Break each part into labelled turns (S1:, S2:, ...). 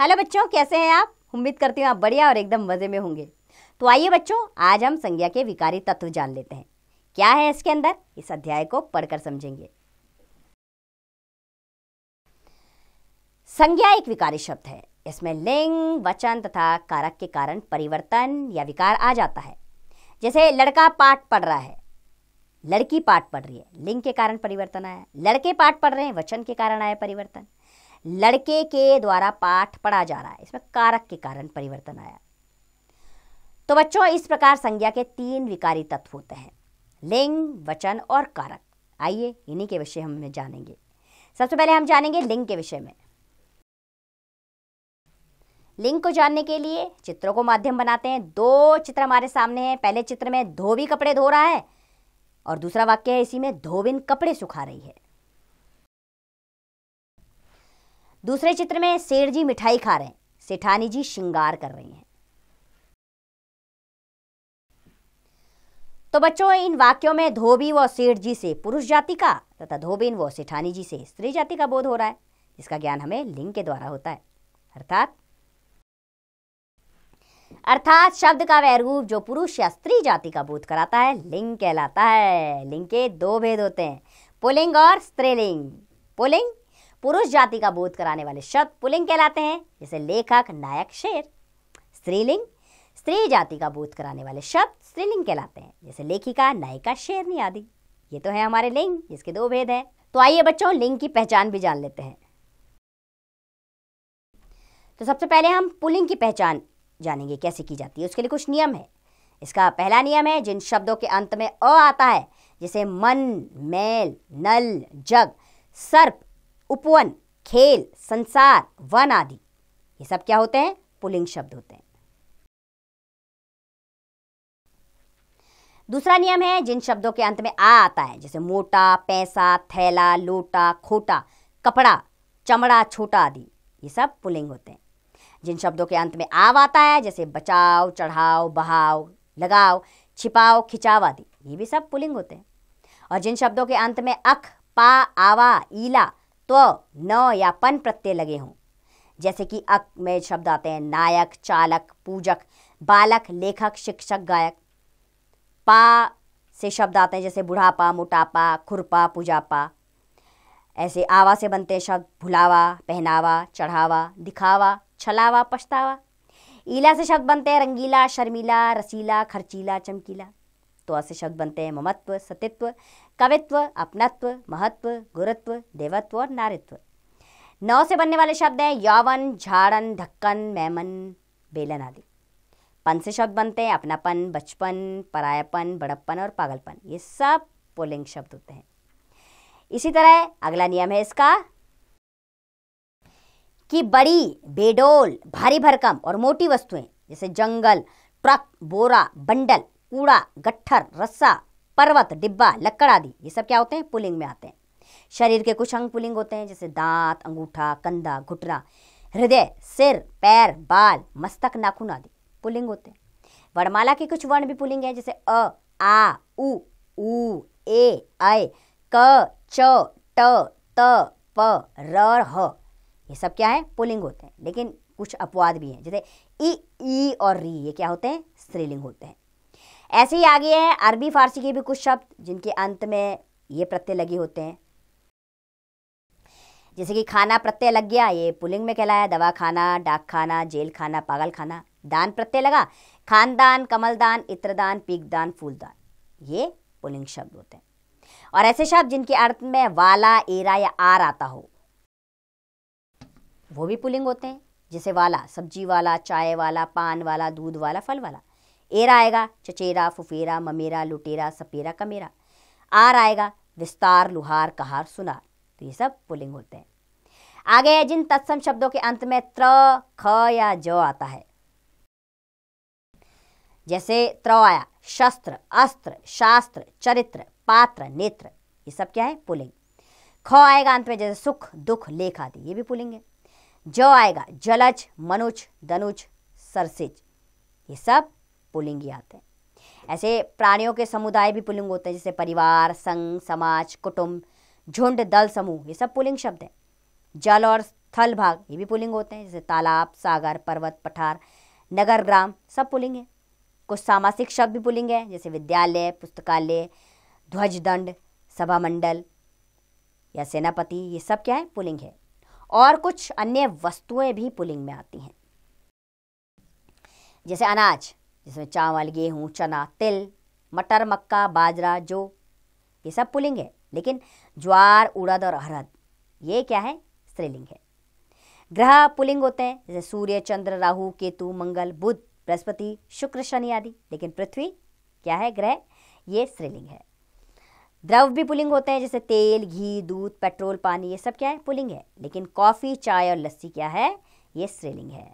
S1: hello बच्चों कैसे हैं आप उम्मीद करती हूँ आप बढ़िया और एकदम मज़े में होंगे तो आइए बच्चों आज हम संज्ञा के विकारी तत्व जान लेते हैं क्या है इसके अंदर इस अध्याय को पढ़कर समझेंगे संज्ञा एक विकारी शब्द है इसमें लिंग वचन तथा कारक के कारण परिवर्तन या विकार आ जाता है जैसे लड़का पाठ पढ़ रहा है लड़की पाठ पढ़ रही है लिंग के कारण परिवर्तन आया लड़के पाठ पढ़ रहे हैं वचन के कारण आया परिवर्तन लड़के के द्वारा पाठ पढ़ा जा रहा है इसमें कारक के कारण परिवर्तन आया तो बच्चों इस प्रकार संज्ञा के तीन विकारी तत्व होते हैं लिंग वचन और कारक आइए इन्हीं के विषय हम जानेंगे सबसे पहले हम जानेंगे लिंग के विषय में लिंग को जानने के लिए चित्रों को माध्यम बनाते हैं दो चित्र हमारे सामने हैं पहले चित्र में धोबी कपड़े धो रहा है और दूसरा वाक्य है इसी में धोबिन कपड़े सुखा रही है दूसरे चित्र में सेठ जी मिठाई खा रहे हैं सेठानी जी श्रृंगार कर रही हैं तो बच्चों इन वाक्यों में धोबी व सेठ जी से पुरुष जाति का तथा धोबिन व सेठानी जी से स्त्री जाति का बोध हो रहा है जिसका ज्ञान हमें लिंग के द्वारा होता है अर्थात अर्थात शब्द का वह रूप जो पुरुष या स्त्री जाति का बोध कराता है लिंग कहलाता है लिंग के दो भेद होते हैं पुलिंग और स्त्रीलिंग पुलिंग पुरुष जाति का बोध कराने वाले शब्द पुलिंग कहलाते हैं जैसे लेखक नायक शेर स्त्रीलिंग स्त्री जाति का बोध कराने वाले शब्द स्त्रीलिंग कहलाते हैं जैसे लेखिका नायिका शेरनी आदि ये तो है हमारे लिंग जिसके दो भेद हैं तो आइए बच्चों लिंग की पहचान भी जान लेते हैं तो सबसे पहले हम पुलिंग की पहचान जानेंगे कैसे की जाती है उसके लिए कुछ नियम है इसका पहला नियम है जिन शब्दों के अंत में अ आता है जैसे मन मैल नल जग सर्प उपवन खेल संसार वन आदि ये सब क्या होते हैं पुलिंग शब्द होते हैं दूसरा नियम है जिन शब्दों के अंत में आ आता है जैसे मोटा पैसा थैला लोटा खोटा कपड़ा चमड़ा छोटा आदि ये सब पुलिंग होते हैं जिन शब्दों के अंत में आव आता है जैसे बचाव चढ़ाव बहाव लगाव छिपाव खिंचाव आदि ये भी सब पुलिंग होते हैं और जिन शब्दों के अंत में अख पा आवा ईला त्व तो न या पन प्रत्यय लगे हों जैसे कि अक में शब्द आते हैं नायक चालक पूजक बालक लेखक शिक्षक गायक पा से शब्द आते हैं जैसे बुढ़ापा मोटापा खुरपा पूजापा ऐसे आवा से बनते हैं शब्द भुलावा पहनावा चढ़ावा दिखावा छलावा पछतावा ईला से शब्द बनते हैं रंगीला शर्मीला रसीला खर्चीला चमकीला तो ऐसे शब्द बनते हैं ममत्व सतित्व कवित्व अपनत्व महत्व गुरुत्व देवत्व और नारित्व नौ से बनने वाले शब्द हैं यौवन झाड़न धक्कन मैमन बेलन आदि पन से शब्द बनते हैं अपनापन बचपन परायापन बड़प्पन और पागलपन ये सब पुलिंग शब्द होते हैं इसी तरह अगला नियम है इसका कि बड़ी बेडोल भारी भरकम और मोटी वस्तुएं जैसे जंगल ट्रक बोरा बंडल कूड़ा गट्ठर रस्सा पर्वत डिब्बा लक्कड़ आदि ये सब क्या होते हैं पुलिंग में आते हैं शरीर के कुछ अंग पुलिंग होते हैं जैसे दांत अंगूठा कंधा घुटना हृदय सिर पैर बाल मस्तक नाखून आदि पुलिंग होते हैं वर्णमाला के कुछ वर्ण भी पुलिंग हैं जैसे अ आ उ ऊ ए ऐ क च ट त प र ह ये सब क्या है पुलिंग होते हैं लेकिन कुछ अपवाद भी हैं जैसे ई ई और री ये क्या होते हैं स्त्रीलिंग होते हैं ऐसे ही आगे हैं अरबी फारसी के भी कुछ शब्द जिनके अंत में ये प्रत्यय लगे होते हैं जैसे कि खाना प्रत्यय लग गया ये पुलिंग में कहलाया दवा खाना डाक खाना जेल खाना पागल खाना दान प्रत्यय लगा खानदान कमलदान इत्रदान पीकदान फूलदान ये पुलिंग शब्द होते हैं और ऐसे शब्द जिनके अर्थ में वाला एरा या आर आता हो वो भी पुलिंग होते हैं जैसे वाला सब्जी वाला चाय वाला पान वाला दूध वाला फल वाला एरा आएगा चचेरा फुफेरा ममेरा लुटेरा सपेरा कमेरा आर आएगा विस्तार लुहार कहार सुनार तो ये सब पुलिंग होते हैं आगे है जिन तत्सम शब्दों के अंत में त्र ख या ज आता है जैसे त्र आया शस्त्र अस्त्र शास्त्र चरित्र पात्र नेत्र ये सब क्या है पुलिंग ख आएगा अंत में जैसे सुख दुख लेख आदि ये भी पुलिंग है ज आएगा जलज मनुज दनुज सरसिज ये सब पुलिंग ही आते हैं ऐसे प्राणियों के समुदाय भी पुलिंग होते हैं जैसे परिवार संघ समाज कुटुंब झुंड दल समूह ये सब पुलिंग शब्द हैं जल और स्थल भाग ये भी पुलिंग होते हैं जैसे तालाब सागर पर्वत पठार नगर ग्राम सब पुलिंग है कुछ सामासिक शब्द भी पुलिंग है जैसे विद्यालय पुस्तकालय ध्वजदंड सभा मंडल या सेनापति ये सब क्या है पुलिंग है और कुछ अन्य वस्तुएं भी पुलिंग में आती हैं जैसे अनाज जिसमें चावल गेहूँ चना तिल मटर मक्का बाजरा जो ये सब पुलिंग है लेकिन ज्वार उड़द और अरहद ये क्या है स्त्रीलिंग है ग्रह पुलिंग होते हैं जैसे सूर्य चंद्र राहु केतु मंगल बुध बृहस्पति शुक्र शनि आदि लेकिन पृथ्वी क्या है ग्रह ये स्त्रीलिंग है द्रव भी पुलिंग होते हैं जैसे तेल घी दूध पेट्रोल पानी ये सब क्या है पुलिंग है लेकिन कॉफ़ी चाय और लस्सी क्या है ये स्त्रीलिंग है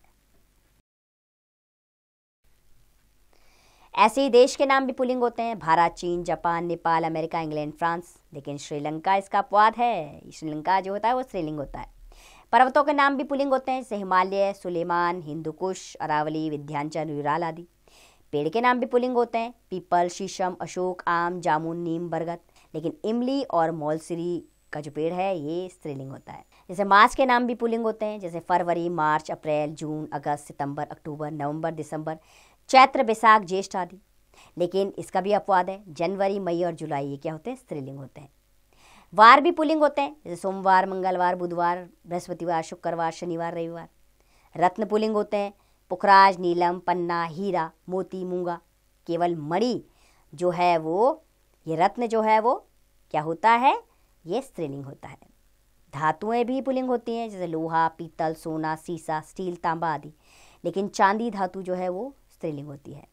S1: ऐसे ही देश के नाम भी पुलिंग होते हैं भारत चीन Japan Nepal America England France लेकिन श्रीलंका इसका अपवाद है श्रीलंका जो होता है वो श्रीलिंग होता है पर्वतों के नाम भी पुलिंग होते हैं जैसे हिमालय सुलेमान हिंदू कुश अरावली विध्यांचल यूराल आदि पेड़ के नाम भी पुलिंग होते हैं पीपल शीशम अशोक आम जामुन नीम बरगद लेकिन इमली और मौलसरी का जो पेड़ है ये स्त्रीलिंग होता है जैसे मास के नाम भी पुलिंग होते हैं जैसे फरवरी मार्च अप्रैल जून अगस्त सितंबर अक्टूबर नवंबर दिसंबर चैत्र बैसाख ज्येष्ठ आदि लेकिन इसका भी अपवाद है जनवरी मई और जुलाई ये क्या होते हैं स्त्रीलिंग होते हैं वार भी पुलिंग होते हैं जैसे सोमवार मंगलवार बुधवार बृहस्पतिवार शुक्रवार शनिवार रविवार रत्न पुलिंग होते हैं पुखराज नीलम पन्ना हीरा मोती मूंगा केवल मणि जो है वो ये रत्न जो है वो क्या होता है ये स्त्रीलिंग होता है धातुएं भी पुलिंग होती हैं जैसे लोहा पीतल सोना सीसा स्टील तांबा आदि लेकिन चांदी धातु जो है वो स्त्रीलिंग होती है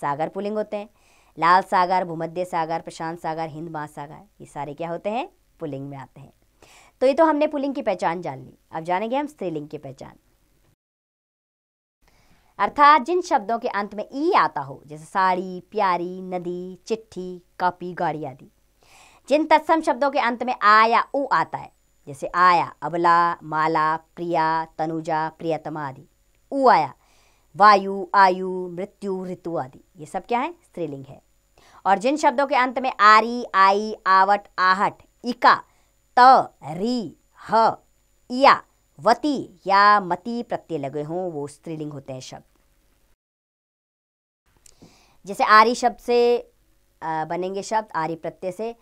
S1: सागर पुलिंग होते हैं लाल सागर भूमध्य सागर प्रशांत सागर हिंद महासागर ये सारे क्या होते हैं पुलिंग में आते हैं तो ये तो हमने पुलिंग की पहचान जान ली अब जानेंगे हम स्त्रीलिंग की पहचान अर्थात जिन शब्दों के अंत में ई आता हो जैसे साड़ी प्यारी नदी चिट्ठी कॉपी गाड़ी आदि जिन तत्सम शब्दों के अंत में आ या उ आता है जैसे आया अबला माला प्रिया तनुजा प्रियतमा आदि उ आया वायु आयु मृत्यु ऋतु आदि ये सब क्या है स्त्रीलिंग है और जिन शब्दों के अंत में आरी आई आवट आहट इका त री ह या वती या मती प्रत्यय लगे हों वो स्त्रीलिंग होते हैं शब्द जैसे आरी शब्द से बनेंगे शब्द आरी प्रत्यय से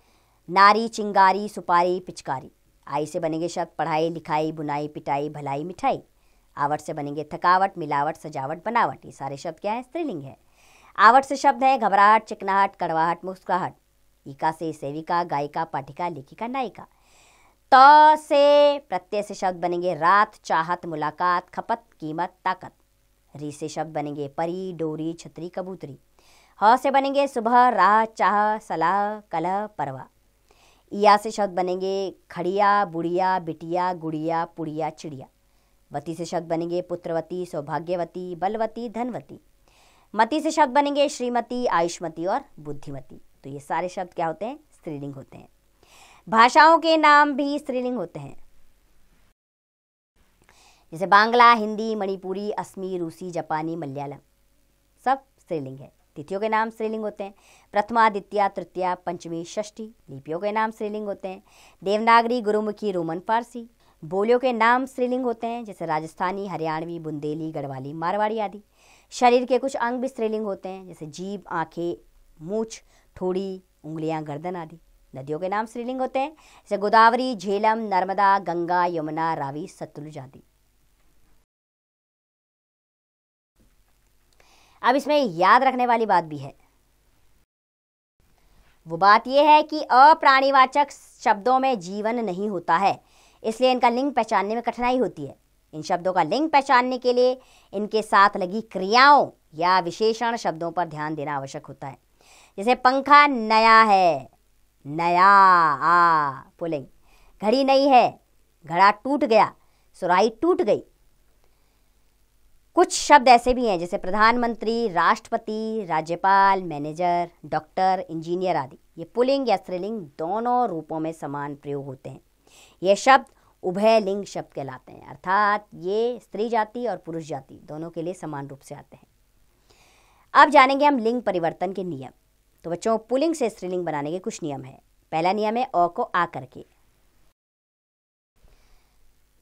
S1: नारी चिंगारी सुपारी पिचकारी आई से बनेंगे शब्द पढ़ाई लिखाई बुनाई पिटाई भलाई मिठाई आवट से बनेंगे थकावट मिलावट सजावट बनावट ये सारे शब्द क्या है स्त्रीलिंग है आवट से शब्द है घबराहट चिकनाहट कड़वाहट मुस्कुराहट ईका से सेविका गायिका पाठिका लेखिका नायिका त से प्रत्यय से शब्द बनेंगे रात चाहत मुलाकात खपत कीमत ताकत री से शब्द बनेंगे परी डोरी छतरी कबूतरी ह से बनेंगे सुबह राह चाह सलाह कलह परवा ईया से शब्द बनेंगे खड़िया बुढ़िया बिटिया गुड़िया पुड़िया चिड़िया वती से शब्द बनेंगे पुत्रवती सौभाग्यवती बलवती धनवती मती से शब्द बनेंगे श्रीमती आयुष्मती और बुद्धिमती तो ये सारे शब्द क्या होते हैं स्त्रीलिंग होते हैं भाषाओं के नाम भी स्त्रीलिंग होते हैं जैसे बांग्ला हिंदी मणिपुरी असमी रूसी जापानी मलयालम सब स्त्रीलिंग है तिथियों के नाम स्त्रीलिंग होते हैं प्रथमा द्वितीय तृतीया पंचमी षष्ठी लिपियों के नाम स्त्रीलिंग होते हैं देवनागरी गुरुमुखी रोमन फारसी बोलियों के नाम स्त्रीलिंग होते हैं जैसे राजस्थानी हरियाणवी बुंदेली गढ़वाली मारवाड़ी आदि शरीर के कुछ अंग भी स्त्रीलिंग होते हैं जैसे जीभ आंखें मूछ ठोड़ी उंगलियां गर्दन आदि नदियों के नाम स्त्रीलिंग होते हैं जैसे गोदावरी झेलम नर्मदा गंगा यमुना रावी सतलुज आदि अब इसमें याद रखने वाली बात भी है वो बात यह है कि अप्राणीवाचक शब्दों में जीवन नहीं होता है इसलिए इनका लिंग पहचानने में कठिनाई होती है इन शब्दों का लिंग पहचानने के लिए इनके साथ लगी क्रियाओं या विशेषण शब्दों पर ध्यान देना आवश्यक होता है जैसे पंखा नया है नया आ पुलिंग घड़ी नई है घड़ा टूट गया सुराई टूट गई कुछ शब्द ऐसे भी हैं जैसे प्रधानमंत्री राष्ट्रपति राज्यपाल मैनेजर डॉक्टर इंजीनियर आदि ये पुलिंग या स्त्रीलिंग दोनों रूपों में समान प्रयोग होते हैं ये शब्द उभय लिंग शब्द कहलाते हैं अर्थात ये स्त्री जाति और पुरुष जाति दोनों के लिए समान रूप से आते हैं अब जानेंगे हम लिंग परिवर्तन के नियम तो बच्चों पुलिंग से स्त्रीलिंग बनाने के कुछ नियम हैं पहला नियम है अ को आ करके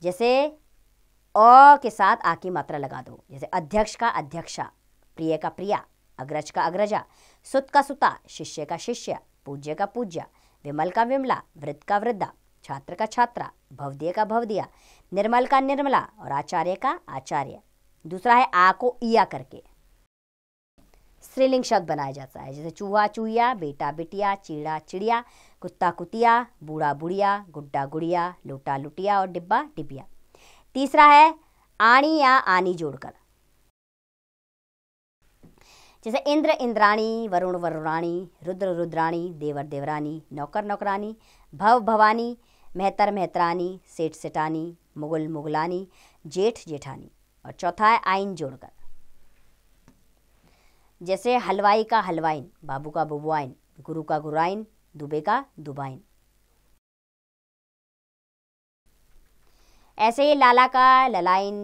S1: जैसे अ के साथ आ की मात्रा लगा दो जैसे अध्यक्ष का अध्यक्षा प्रिय का प्रिया अग्रज का अग्रजा सुत का सुता शिष्य का शिष्य पूज्य का पूज्य विमल का विमला वृद्ध का वृद्धा छात्र का छात्रा भवदीय का भवदिया निर्मल का निर्मला और आचार्य का आचार्य दूसरा है आ को इया करके स्त्रीलिंग शब्द बनाया जाता है जैसे चूहा चूहिया बेटा बिटिया चिड़ा चिड़िया कुत्ता कुतिया बूढ़ा बुढ़िया गुड्डा गुड़िया लोटा लुटिया और डिब्बा डिबिया तीसरा है आनी या आनी जोड़कर जैसे इंद्र इंद्राणी वरुण वरुणाणी रुद्र रुद्राणी देवर देवरानी नौकर नौकरानी भव भवानी मेहतर मेहतरानी सेठ सेठानी मुगल मुगलानी जेठ जेठानी और चौथा है आइन जोड़कर जैसे हलवाई का हलवाइन बाबू का बुबुआइन गुरु का गुराइन दुबे का दुबाइन ऐसे ही लाला का ललाइन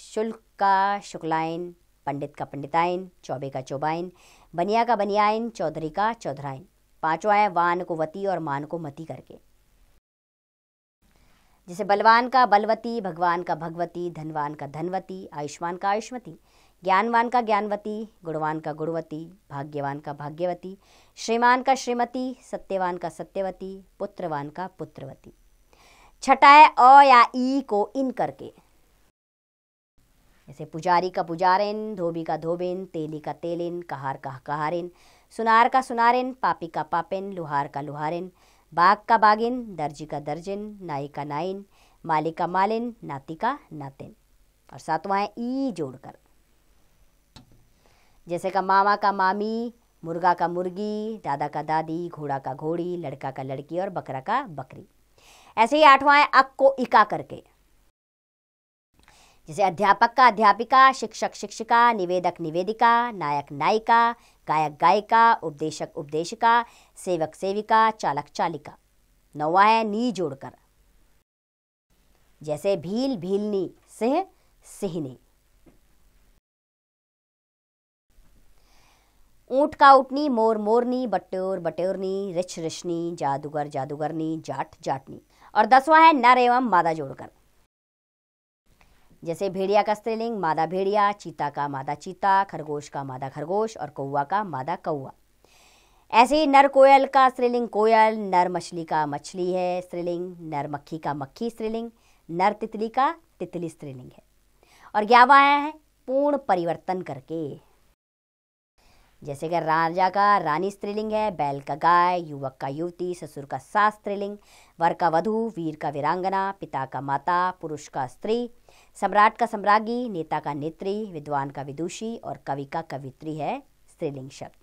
S1: शुल्क का शुक्लाइन पंडित का पंडिताइन चौबे का चौबाइन बनिया का बनियाइन चौधरी का चौधराइन पांचवा है वान को वती और मान को मती करके जैसे बलवान का बलवती भगवान का भगवती धनवान का धनवती आयुष्मान का आयुष्मती ज्ञानवान का ज्ञानवती गुणवान का गुणवती भाग्यवान का भाग्यवती श्रीमान का श्रीमती सत्यवान का सत्यवती पुत्रवान का पुत्रवती छठा है अ या ई को इन करके जैसे पुजारी का पुजारिन धोबी का धोबिन तेली का तेलिन कहार का कहारिन सुनार का सुनारिन पापी का पापिन लुहार का लुहारिन बाग का बागिन दर्जी का दर्जिन नाई का नाइन मालिक का मालिन नाती का नातिन और सातवां है ई जोड़कर जैसे का मामा का मामी मुर्गा का मुर्गी दादा का दादी घोड़ा का घोड़ी लड़का का लड़की और बकरा का बकरी ऐसे ही आठवां है अक को इका करके जैसे अध्यापक का अध्यापिका शिक्षक शिक्षिका निवेदक निवेदिका नायक नायिका गायक गायिका उपदेशक उपदेशिका सेवक सेविका चालक चालिका नौवा है नी जोड़कर जैसे भील भीलनी सिंह सिहनी ऊट का उठनी मोर मोरनी बट्योर बट्योरनी रिछ रिशनी जादूगर जादूगरनी जाट जाटनी और दसवां है नर एवं मादा जोड़कर जैसे भेड़िया का स्त्रीलिंग मादा भेड़िया चीता का मादा चीता खरगोश का मादा खरगोश और कौआ का मादा कौआ ऐसे ही नर कोयल का स्त्रीलिंग कोयल नर मछली का मछली है स्त्रीलिंग नर मक्खी का मक्खी स्त्रीलिंग नर तितली का तितली स्त्रीलिंग है और ग्यावा है पूर्ण परिवर्तन करके जैसे कि राजा का रानी स्त्रीलिंग है बैल का गाय युवक का युवती ससुर का सास स्त्रीलिंग वर का वधु वीर का वीरांगना पिता का माता पुरुष का स्त्री सम्राट का सम्राज्ञी नेता का नेत्री विद्वान का विदुषी और कवि का कवित्री है स्त्रीलिंग शब्द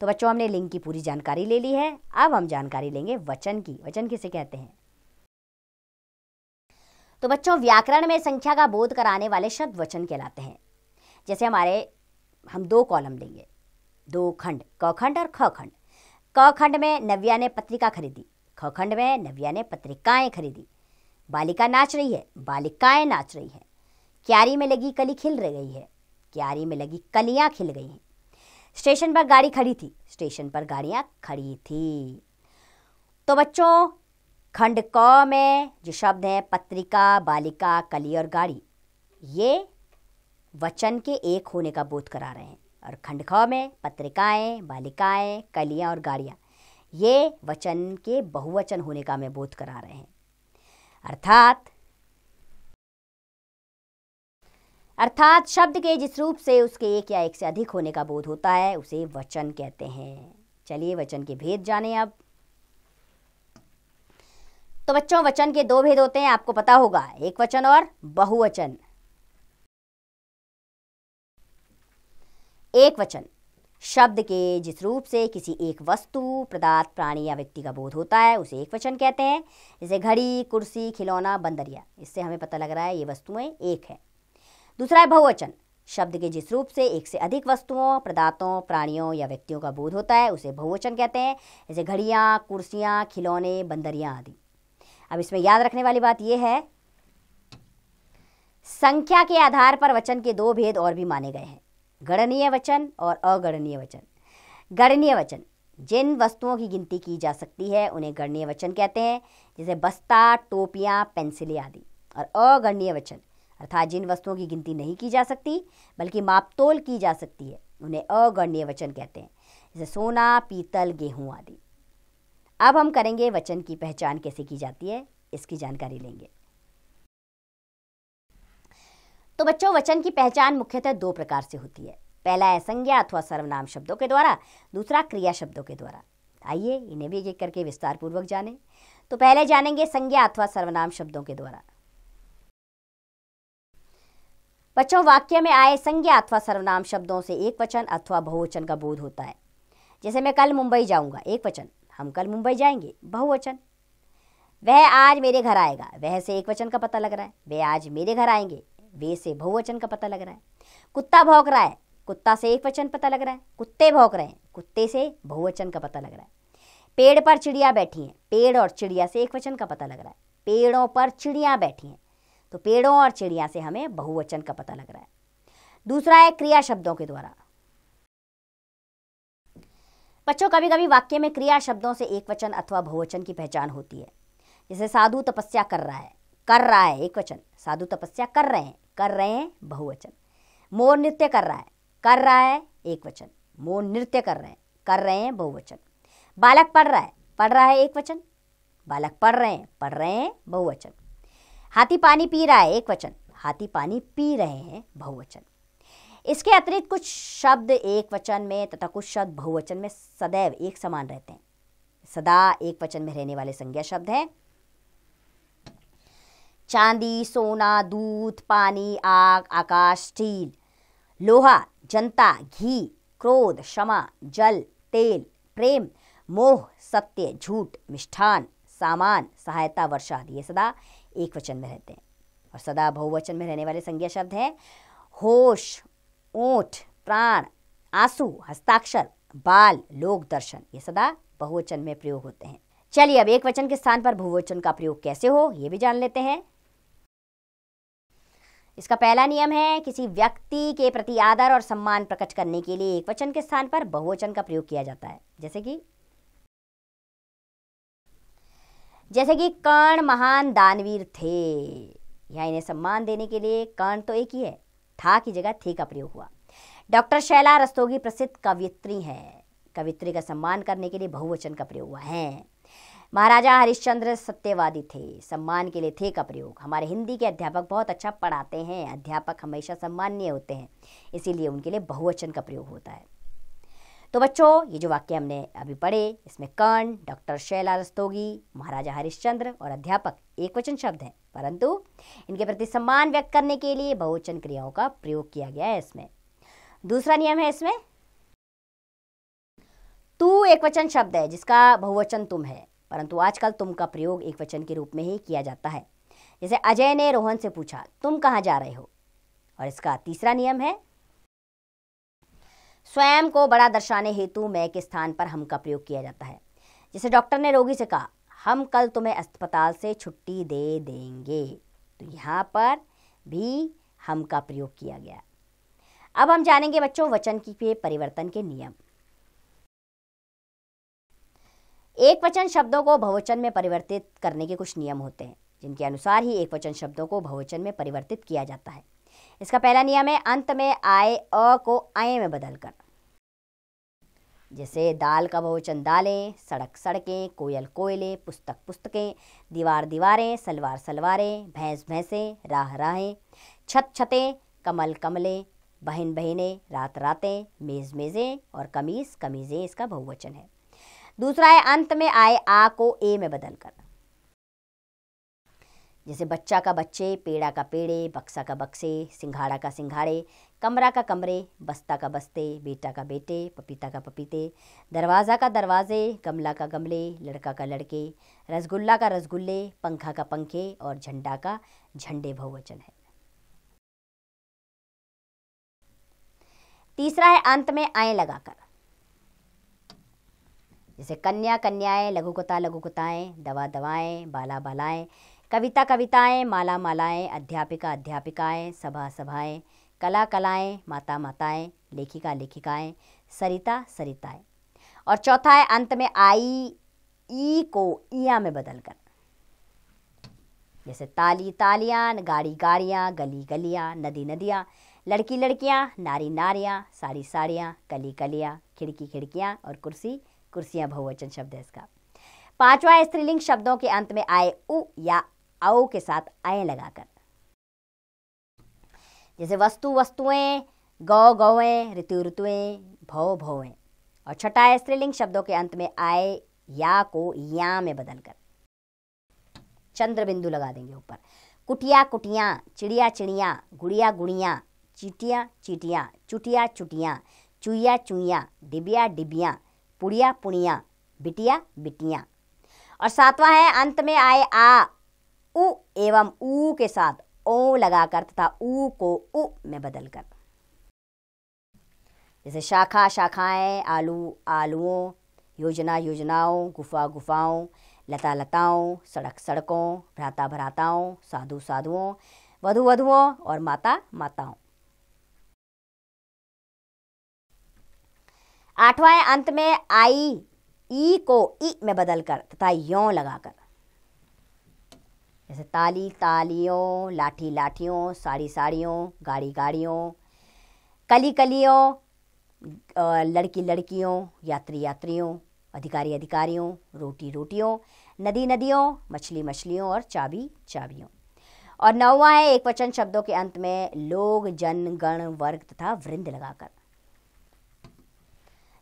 S1: तो बच्चों हमने लिंग की पूरी जानकारी ले ली है अब हम जानकारी लेंगे वचन की वचन किसे कहते हैं तो बच्चों व्याकरण में संख्या का बोध कराने वाले शब्द वचन कहलाते हैं जैसे हमारे हम दो कॉलम लेंगे दो खंड क खंड और ख खंड क खंड में नव्या ने पत्रिका खरीदी ख खंड में नव्या ने पत्रिकाएं खरीदी बालिका नाच रही है बालिकाएं नाच रही हैं क्यारी में लगी कली खिल रह गई है क्यारी में लगी कलियाँ खिल गई हैं स्टेशन पर गाड़ी खड़ी थी स्टेशन पर गाड़ियाँ खड़ी थी तो बच्चों खंड क में जो शब्द हैं पत्रिका बालिका कली और गाड़ी ये वचन के एक होने का बोध करा रहे हैं और खंड ख में पत्रिकाएं बालिकाएं कलियां और गाड़ियां ये वचन के बहुवचन होने का हमें बोध करा रहे हैं अर्थात अर्थात शब्द के जिस रूप से उसके एक या एक से अधिक होने का बोध होता है उसे वचन कहते हैं चलिए वचन के भेद जाने अब तो बच्चों वचन के दो भेद होते हैं आपको पता होगा एक वचन और बहुवचन एक वचन शब्द के जिस रूप से किसी एक वस्तु पदार्थ प्राणी या व्यक्ति का बोध होता है उसे एक वचन कहते हैं जैसे घड़ी कुर्सी खिलौना बंदरिया इससे हमें पता लग रहा है ये वस्तुएं एक है दूसरा है बहुवचन शब्द के जिस रूप से एक से अधिक वस्तुओं पदार्थों प्राणियों या व्यक्तियों का बोध होता है उसे बहुवचन कहते हैं जैसे घड़ियाँ कुर्सियाँ खिलौने बंदरियाँ आदि अब इसमें याद रखने वाली बात यह है संख्या के आधार पर वचन के दो भेद और भी माने गए हैं गणनीय वचन और अगणनीय वचन गणनीय वचन जिन वस्तुओं की गिनती की जा सकती है उन्हें गणनीय वचन कहते हैं जैसे बस्ता टोपियाँ पेंसिलें आदि और अगणनीय वचन अर्थात जिन वस्तुओं की गिनती नहीं की जा सकती बल्कि मापतोल की जा सकती है उन्हें अगणनीय वचन कहते हैं जैसे सोना पीतल गेहूं आदि अब हम करेंगे वचन की पहचान कैसे की जाती है इसकी जानकारी लेंगे तो बच्चों वचन की पहचान मुख्यतः दो प्रकार से होती है पहला है संज्ञा अथवा सर्वनाम शब्दों के द्वारा दूसरा क्रिया शब्दों के द्वारा आइए इन्हें भी एक करके विस्तार पूर्वक जानें तो पहले जानेंगे संज्ञा अथवा सर्वनाम शब्दों के द्वारा बच्चों वाक्य में आए संज्ञा अथवा सर्वनाम शब्दों से एक वचन अथवा बहुवचन का बोध होता है जैसे मैं कल मुंबई जाऊंगा एक वचन हम कल मुंबई जाएंगे बहुवचन वह आज मेरे घर आएगा वह से एक वचन का पता लग रहा है वह आज मेरे घर आएंगे वे से बहुवचन का पता लग रहा है कुत्ता भौंक रहा है कुत्ता से एक वचन पता लग रहा है कुत्ते भौंक रहे हैं कुत्ते से बहुवचन का पता लग रहा है पेड़ पर चिड़िया बैठी हैं पेड़ और चिड़िया से एक वचन का पता लग रहा है पेड़ों पर चिड़िया बैठी हैं तो पेड़ों और चिड़िया से हमें बहुवचन का पता लग रहा है दूसरा है क्रिया शब्दों के द्वारा बच्चों कभी कभी वाक्य में क्रिया शब्दों से एक वचन अथवा बहुवचन की पहचान होती है जैसे साधु तपस्या कर रहा है कर रहा है एक वचन साधु तपस्या कर रहे हैं कर रहे हैं बहुवचन मोर नृत्य कर रहा है कर रहा है एक वचन मोर नृत्य कर रहे हैं कर रहे हैं बहुवचन बालक पढ़ रहा है पढ़ रहा है एक वचन बालक पढ़ रहे हैं पढ़ रहे हैं बहुवचन हाथी पानी पी रहा है एक वचन हाथी पानी पी रहे हैं बहुवचन इसके अतिरिक्त कुछ शब्द एक वचन में तथा कुछ शब्द बहुवचन में सदैव एक समान रहते हैं सदा एक वचन में रहने वाले संज्ञा शब्द हैं चांदी सोना दूध पानी आग आकाश स्टील लोहा जनता घी क्रोध क्षमा जल तेल प्रेम मोह सत्य झूठ मिष्ठान सामान सहायता वर्षा ये सदा एक वचन में रहते हैं और सदा बहुवचन में रहने वाले संज्ञा शब्द हैं होश ऊँट प्राण आंसू हस्ताक्षर बाल लोक दर्शन ये सदा बहुवचन में प्रयोग होते हैं चलिए अब एक वचन के स्थान पर बहुवचन का प्रयोग कैसे हो ये भी जान लेते हैं इसका पहला नियम है किसी व्यक्ति के प्रति आदर और सम्मान प्रकट करने के लिए एक वचन के स्थान पर बहुवचन का प्रयोग किया जाता है जैसे कि जैसे कि कर्ण महान दानवीर थे या इन्हें सम्मान देने के लिए कर्ण तो एक ही है था की जगह थे का प्रयोग हुआ डॉक्टर शैला रस्तोगी प्रसिद्ध कवित्री हैं कवित्री का सम्मान करने के लिए बहुवचन का प्रयोग हुआ है महाराजा हरिश्चंद्र सत्यवादी थे सम्मान के लिए थे का प्रयोग हमारे हिंदी के अध्यापक बहुत अच्छा पढ़ाते हैं अध्यापक हमेशा सम्माननीय होते हैं इसीलिए उनके लिए बहुवचन का प्रयोग होता है तो बच्चों ये जो वाक्य हमने अभी पढ़े इसमें कर्ण डॉक्टर शैला रस्तोगी महाराजा हरिश्चंद्र और अध्यापक एक वचन शब्द हैं परंतु इनके प्रति सम्मान व्यक्त करने के लिए बहुवचन क्रियाओं का प्रयोग किया गया है इसमें दूसरा नियम है इसमें तू एक वचन शब्द है जिसका बहुवचन तुम है परंतु आजकल तुम का प्रयोग एक वचन के रूप में ही किया जाता है जैसे अजय ने रोहन से पूछा तुम कहाँ जा रहे हो और इसका तीसरा नियम है स्वयं को बड़ा दर्शाने हेतु मैं के स्थान पर हम का प्रयोग किया जाता है जैसे डॉक्टर ने रोगी से कहा हम कल तुम्हें अस्पताल से छुट्टी दे देंगे तो यहाँ पर भी हम का प्रयोग किया गया अब हम जानेंगे बच्चों वचन की परिवर्तन के नियम एक वचन शब्दों को बहुवचन में परिवर्तित करने के कुछ नियम होते हैं जिनके अनुसार ही एक वचन शब्दों को बहुवचन में परिवर्तित किया जाता है इसका पहला नियम है अंत में आए अ को आए में बदल कर जैसे दाल का बहुवचन दालें सड़क सड़कें कोयल कोयले पुस्तक पुस्तकें दीवार दीवारें सलवार सलवारें भैंस भैंसें राह राहें छत छतें कमल कमलें बहन बहनें रात रातें मेज़ मेज़ें और कमीज़ कमीज़ें इसका बहुवचन है दूसरा है अंत में आए आ को ए में बदल कर जैसे बच्चा का बच्चे पेड़ा का पेड़े बक्सा का बक्से सिंघाड़ा का सिंघाड़े कमरा का कमरे बस्ता का बस्ते बेटा का बेटे पपीता का पपीते दरवाज़ा का दरवाज़े गमला का गमले लड़का का लड़के रसगुल्ला का रसगुल्ले पंखा का पंखे और झंडा का झंडे बहुवचन है तीसरा है अंत में आए लगाकर जैसे कन्या कन्याएं लघुकता लघुकताएं दवा दवाएं बाला बालाएं कविता कविताएं माला मालाएं अध्यापिका अध्यापिकाएं सभा सभाएं कला कलाएं माता माताएं लेखिका लेखिकाएं सरिता सरिताएं और चौथा है अंत में आई ई को ईया में बदलकर जैसे ताली तालियां गाड़ी गाड़ियां गली गलियां नदी नदियां लड़की लड़कियां नारी नारियां साड़ी साड़ियां कली कलियाँ खिड़की खिड़कियां और कुर्सी कुर्सियां बहुवचन शब्द है इसका पांचवा स्त्रीलिंग शब्दों के अंत में आए उ या आओ के साथ आए लगाकर जैसे वस्तु वस्तुएं गौ गौएं ऋतु ऋतुएं भव भवें और छठा स्त्रीलिंग शब्दों के अंत में आए या को या में बदलकर चंद्र बिंदु लगा देंगे ऊपर कुटिया कुटिया चिड़िया चिड़िया गुड़िया गुड़िया चीटिया चीटिया चुटिया चुटिया चुइया चुइया डिबिया डिबिया पुड़िया पुड़िया बिटिया बिटिया और सातवां है अंत में आए आ उ एवं ऊ के साथ ओ लगाकर तथा ऊ को उ में बदलकर जैसे शाखा शाखाएं आलू आलुओं योजना योजनाओं गुफा गुफाओं लता लताओं सड़क सड़कों भ्राता भ्राताओं साधु साधुओं वधु वधुओं और माता माताओं आठवां अंत में आई ई को ई में बदलकर तथा यों लगाकर जैसे ताली तालियों लाठी लाठियों साड़ी साड़ियों गाड़ी गाड़ियों कली कलियों लड़की लड़कियों यात्री यात्रियों अधिकारी अधिकारियों रोटी रोटियों नदी नदियों मछली मछलियों और चाबी चाबियों और नौवा है एक वचन शब्दों के अंत में लोग जन गण वर्ग तथा वृंद लगाकर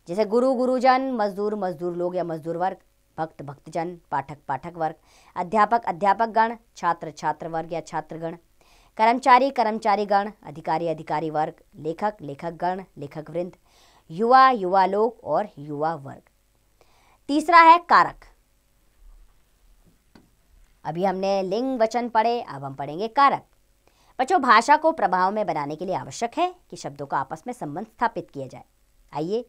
S1: जैसे गुरु गुरुजन मजदूर मजदूर लोग या मजदूर वर्ग भक्त भक्तजन पाठक पाठक वर्ग अध्यापक अध्यापक गण छात्र छात्र वर्ग या छात्रगण कर्मचारी कर्मचारी गण अधिकारी अधिकारी वर्ग लेखक लेखक गण लेखक वृंद युवा युवा लोग और युवा वर्ग तीसरा है कारक अभी हमने लिंग वचन पढ़े अब हम पढ़ेंगे कारक बच्चों भाषा को प्रभाव में बनाने के लिए आवश्यक है कि शब्दों का आपस में संबंध स्थापित किया जाए आइए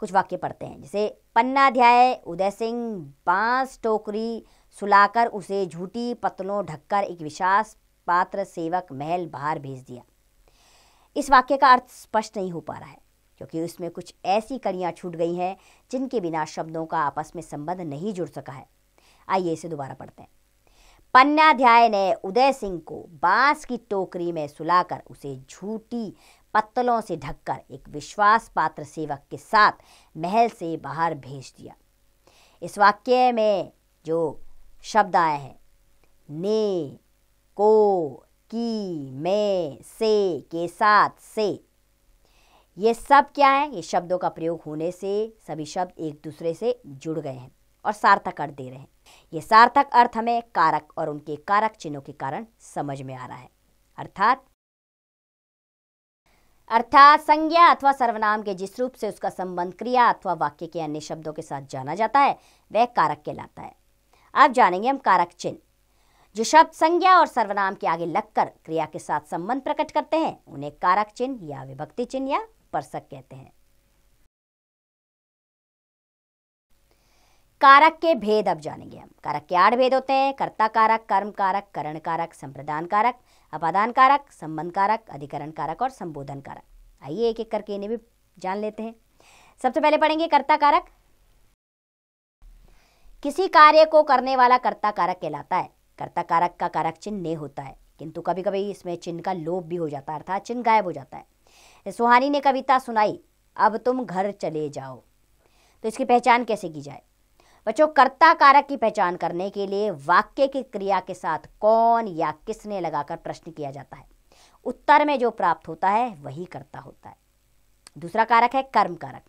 S1: कुछ वाक्य पढ़ते हैं जैसे पन्नाध्याय उदय सिंह बांस टोकरी सुलाकर उसे झूठी पतलों ढककर एक विशास पात्र सेवक महल बाहर भेज दिया इस वाक्य का अर्थ स्पष्ट नहीं हो पा रहा है क्योंकि उसमें कुछ ऐसी कड़ियाँ छूट गई हैं जिनके बिना शब्दों का आपस में संबंध नहीं जुड़ सका है आइए इसे दोबारा पढ़ते हैं पन्नाध्याय ने उदय सिंह को बांस की टोकरी में सुलाकर उसे झूठी पत्तलों से ढककर एक विश्वास पात्र सेवक के साथ महल से बाहर भेज दिया इस वाक्य में जो शब्द आए हैं ने को की में से के साथ से ये सब क्या है ये शब्दों का प्रयोग होने से सभी शब्द एक दूसरे से जुड़ गए हैं और सार्थक अर्थ दे रहे हैं ये सार्थक अर्थ हमें कारक और उनके कारक चिन्हों के कारण समझ में आ रहा है अर्थात अर्थात संज्ञा अथवा सर्वनाम के जिस रूप से उसका संबंध क्रिया अथवा वाक्य के अन्य शब्दों के साथ जाना जाता है वह कारक कहलाता है अब जानेंगे हम कारक चिन्ह जो शब्द संज्ञा और सर्वनाम के आगे लगकर क्रिया के साथ संबंध प्रकट करते हैं उन्हें कारक चिन्ह या विभक्ति चिन्ह या परसक कहते हैं कारक के भेद अब जानेंगे हम कारक के आठ भेद होते हैं कर्ता कारक कर्म कारक करण कारक संप्रदान कारक अपादान कारक संबंध कारक अधिकरण कारक और संबोधन कारक आइए एक एक करके इन्हें भी जान लेते हैं सबसे पहले पढ़ेंगे कर्ता कारक किसी कार्य को करने वाला कर्ता कारक कहलाता है कर्ता कारक का कारक चिन्ह ने होता है किंतु कभी कभी इसमें चिन्ह का लोप भी हो जाता है अर्थात चिन्ह गायब हो जाता है सुहानी ने कविता सुनाई अब तुम घर चले जाओ तो इसकी पहचान कैसे की जाए बच्चों कर्ता कारक की पहचान करने के लिए वाक्य की क्रिया के साथ कौन या किसने लगाकर प्रश्न किया जाता है उत्तर में जो प्राप्त होता है वही कर्ता होता है दूसरा कारक है कर्म कारक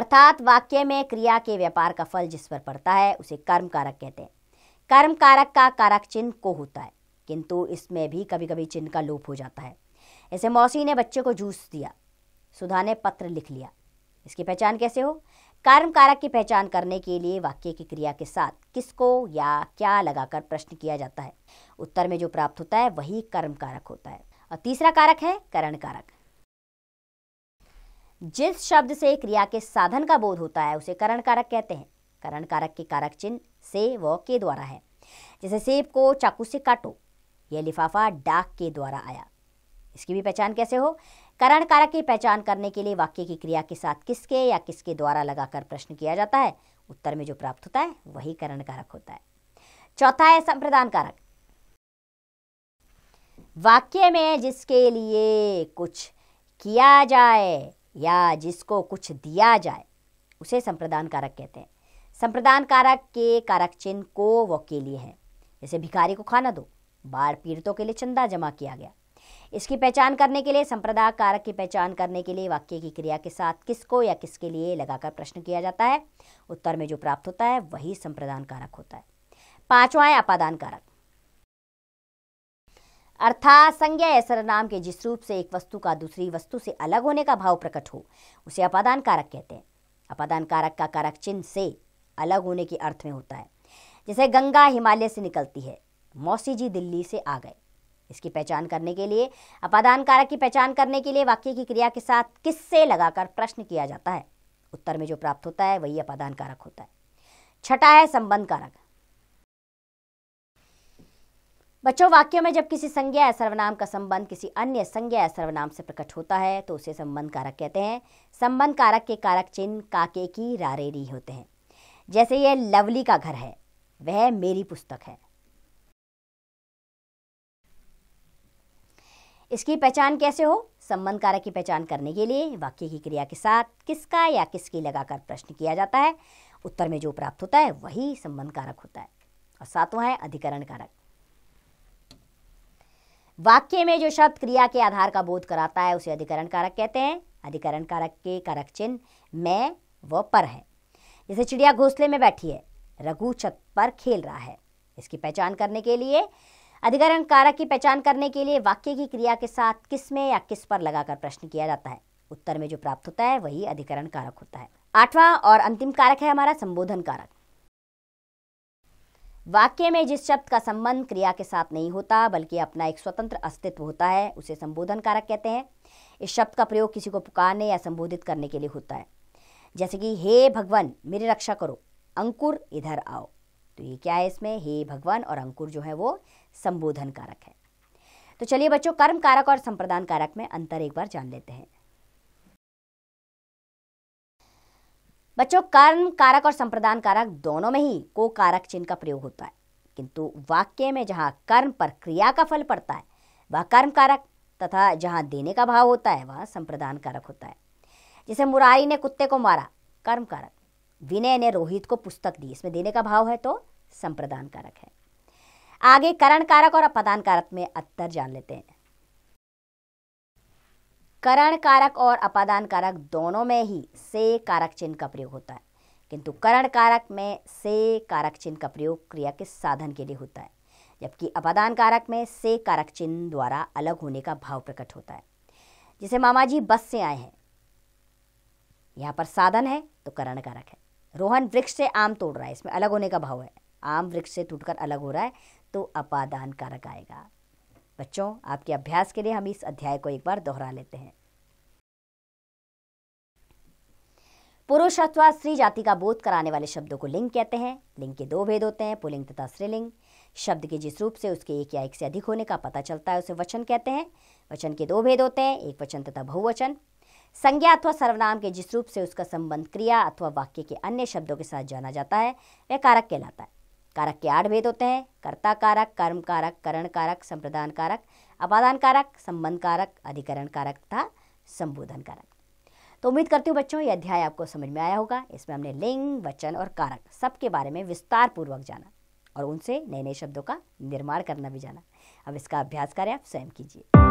S1: अर्थात वाक्य में क्रिया के व्यापार का फल जिस पर पड़ता है उसे कर्म कारक कहते हैं कर्म कारक का कारक चिन्ह को होता है किंतु इसमें भी कभी कभी चिन्ह का लोप हो जाता है ऐसे मौसी ने बच्चे को जूस दिया सुधा ने पत्र लिख लिया इसकी पहचान कैसे हो कारण कारक की पहचान करने के लिए वाक्य की क्रिया के साथ किसको या क्या लगाकर प्रश्न किया जाता है उत्तर में जो प्राप्त होता है वही कर्म कारक होता है और तीसरा कारक है करण कारक जिस शब्द से क्रिया के साधन का बोध होता है उसे करण कारक कहते हैं करण कारक के कारक चिन्ह से व के द्वारा है जैसे सेब को चाकू से काटो यह लिफाफा डाक के द्वारा आया इसकी भी पहचान कैसे हो करण कारक की पहचान करने के लिए वाक्य की क्रिया के साथ किसके या किसके द्वारा लगाकर प्रश्न किया जाता है उत्तर में जो प्राप्त होता है वही करण कारक होता है चौथा है संप्रदान कारक वाक्य में जिसके लिए कुछ किया जाए या जिसको कुछ दिया जाए उसे संप्रदान कारक कहते हैं संप्रदान कारक के कारक चिन्ह को व के लिए है जैसे भिखारी को खाना दो बाढ़ पीड़ितों के लिए चंदा जमा किया गया इसकी पहचान करने के लिए संप्रदाय कारक की पहचान करने के लिए वाक्य की क्रिया के साथ किसको या किसके लिए लगाकर प्रश्न किया जाता है उत्तर में जो प्राप्त होता है वही संप्रदान कारक होता है पांचवा है अपादान कारक अर्थात संज्ञा या सर्वनाम के जिस रूप से एक वस्तु का दूसरी वस्तु से अलग होने का भाव प्रकट हो उसे अपादान कारक कहते हैं अपादान कारक का कारक चिन्ह से अलग होने के अर्थ में होता है जैसे गंगा हिमालय से निकलती है मौसी जी दिल्ली से आ गए इसकी पहचान करने के लिए अपादान कारक की पहचान करने के लिए वाक्य की क्रिया के साथ किससे लगाकर प्रश्न किया जाता है उत्तर में जो प्राप्त होता है वही अपादान कारक होता है छठा है संबंध कारक बच्चों वाक्यों में जब किसी संज्ञा या सर्वनाम का संबंध किसी अन्य संज्ञा या सर्वनाम से प्रकट होता है तो उसे संबंध कारक कहते हैं संबंध कारक के कारक चिन्ह काके की रारेरी होते हैं जैसे यह लवली का घर है वह मेरी पुस्तक है इसकी पहचान कैसे हो संबंध कारक की पहचान करने के लिए वाक्य की क्रिया के साथ किसका या किसकी लगाकर प्रश्न किया जाता है उत्तर में जो प्राप्त होता है वही संबंध कारक होता है और सातवां है अधिकरण कारक वाक्य में जो शब्द क्रिया के आधार का बोध कराता है उसे अधिकरण कारक कहते हैं अधिकरण कारक के कारक चिन्ह मैं व पर है जैसे चिड़िया घोंसले में बैठी है रघु छत पर खेल रहा है इसकी पहचान करने के लिए अधिकरण कारक की पहचान करने के लिए वाक्य की क्रिया के साथ किस में या किस पर लगाकर प्रश्न किया जाता है उत्तर में जो प्राप्त होता है वही अधिकरण कारक होता है आठवां और अंतिम कारक है हमारा संबोधन कारक वाक्य में जिस शब्द का संबंध क्रिया के साथ नहीं होता बल्कि अपना एक स्वतंत्र अस्तित्व होता है उसे संबोधन कारक कहते हैं इस शब्द का प्रयोग किसी को पुकारने या संबोधित करने के लिए होता है जैसे कि हे भगवान मेरी रक्षा करो अंकुर इधर आओ तो ये क्या है इसमें हे भगवान और अंकुर जो है वो संबोधन कारक है तो चलिए बच्चों कर्म कारक और संप्रदान कारक में अंतर एक बार जान लेते हैं बच्चों कर्म कारक और संप्रदान कारक दोनों में ही को कारक चिन्ह का प्रयोग होता है किंतु वाक्य में जहां कर्म पर क्रिया का फल पड़ता है वह कर्म कारक तथा जहां देने का भाव होता है वह संप्रदान कारक होता है जैसे मुरारी ने कुत्ते को मारा कर्म कारक विनय ने रोहित को पुस्तक दी इसमें देने का भाव है तो संप्रदान कारक है आगे करण कारक और अपादान कारक में अंतर जान लेते हैं करण कारक और अपादान कारक दोनों में ही से कारक चिन्ह का प्रयोग होता है किंतु करण कारक में से कारक चिन्ह का प्रयोग क्रिया के साधन के लिए होता है जबकि अपादान कारक में से कारक चिन्ह द्वारा अलग होने का भाव प्रकट होता है जिसे मामा जी बस से आए हैं यहाँ पर साधन है तो करण कारक है रोहन वृक्ष से आम तोड़ रहा है इसमें अलग होने का भाव है आम वृक्ष से टूटकर अलग हो रहा है तो अपादान कारक आएगा बच्चों आपके अभ्यास के लिए हम इस अध्याय को एक बार दोहरा लेते हैं पुरुष अथवा स्त्री जाति का बोध कराने वाले शब्दों को लिंग कहते हैं लिंग के दो भेद होते हैं पुलिंग तथा स्त्रीलिंग शब्द के जिस रूप से उसके एक या एक से अधिक होने का पता चलता है उसे वचन कहते हैं वचन के दो भेद होते हैं एक वचन तथा बहुवचन संज्ञा अथवा सर्वनाम के जिस रूप से उसका संबंध क्रिया अथवा वाक्य के अन्य शब्दों के साथ जाना जाता है वह कारक कहलाता है कारक के आठ भेद होते हैं कर्ता कारक कर्म कारक करण कारक संप्रदान कारक अपादान कारक संबंध कारक अधिकरण कारक तथा संबोधन कारक तो उम्मीद करती हूँ बच्चों ये अध्याय आपको समझ में आया होगा इसमें हमने लिंग वचन और कारक सबके बारे में विस्तार पूर्वक जाना और उनसे नए नए शब्दों का निर्माण करना भी जाना अब इसका अभ्यास कार्य आप स्वयं कीजिए